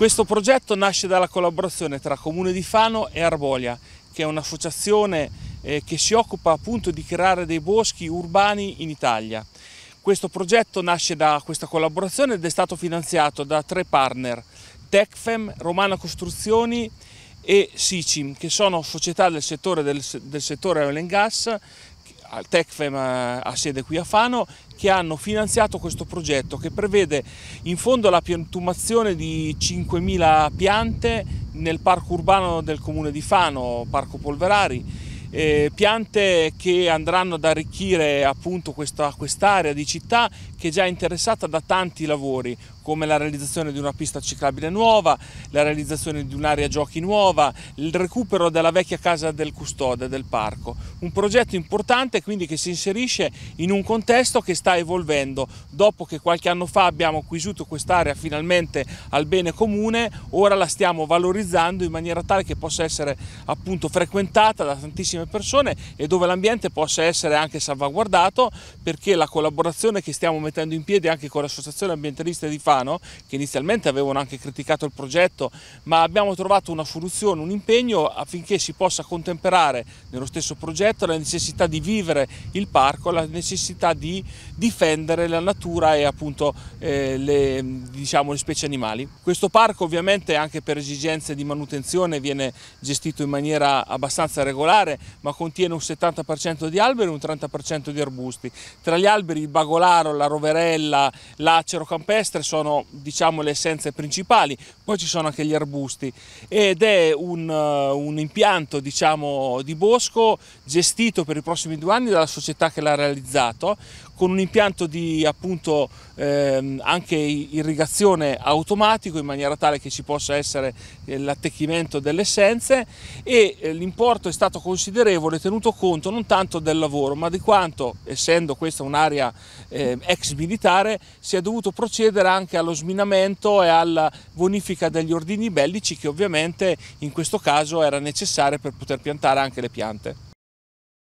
Questo progetto nasce dalla collaborazione tra Comune di Fano e Arbolia, che è un'associazione eh, che si occupa appunto di creare dei boschi urbani in Italia. Questo progetto nasce da questa collaborazione ed è stato finanziato da tre partner, Tecfem, Romana Costruzioni e SICIM, che sono società del settore, del, del settore oil and gas al Tecfem eh, a sede qui a Fano, che hanno finanziato questo progetto che prevede in fondo la piantumazione di 5.000 piante nel parco urbano del comune di Fano, Parco Polverari, eh, piante che andranno ad arricchire appunto quest'area quest di città che è già interessata da tanti lavori come la realizzazione di una pista ciclabile nuova, la realizzazione di un'area giochi nuova, il recupero della vecchia casa del custode del parco. Un progetto importante quindi che si inserisce in un contesto che sta evolvendo. Dopo che qualche anno fa abbiamo acquisito quest'area finalmente al bene comune, ora la stiamo valorizzando in maniera tale che possa essere appunto frequentata da tantissime persone e dove l'ambiente possa essere anche salvaguardato perché la collaborazione che stiamo mettendo in piedi anche con l'associazione ambientalista di Faro Bolzano, che inizialmente avevano anche criticato il progetto, ma abbiamo trovato una soluzione, un impegno affinché si possa contemperare nello stesso progetto la necessità di vivere il parco, la necessità di difendere la natura e appunto eh, le, diciamo, le specie animali. Questo parco ovviamente anche per esigenze di manutenzione viene gestito in maniera abbastanza regolare, ma contiene un 70% di alberi e un 30% di arbusti. Tra gli alberi il bagolaro, la roverella, l'acero campestre sono sono diciamo le essenze principali, poi ci sono anche gli arbusti ed è un, eh, un impianto diciamo di bosco gestito per i prossimi due anni dalla società che l'ha realizzato con un impianto di appunto ehm, anche irrigazione automatico in maniera tale che ci possa essere eh, l'attecchimento delle essenze e eh, l'importo è stato considerevole tenuto conto non tanto del lavoro ma di quanto essendo questa un'area eh, ex militare si è dovuto procedere anche anche allo sminamento e alla bonifica degli ordini bellici che ovviamente in questo caso era necessaria per poter piantare anche le piante.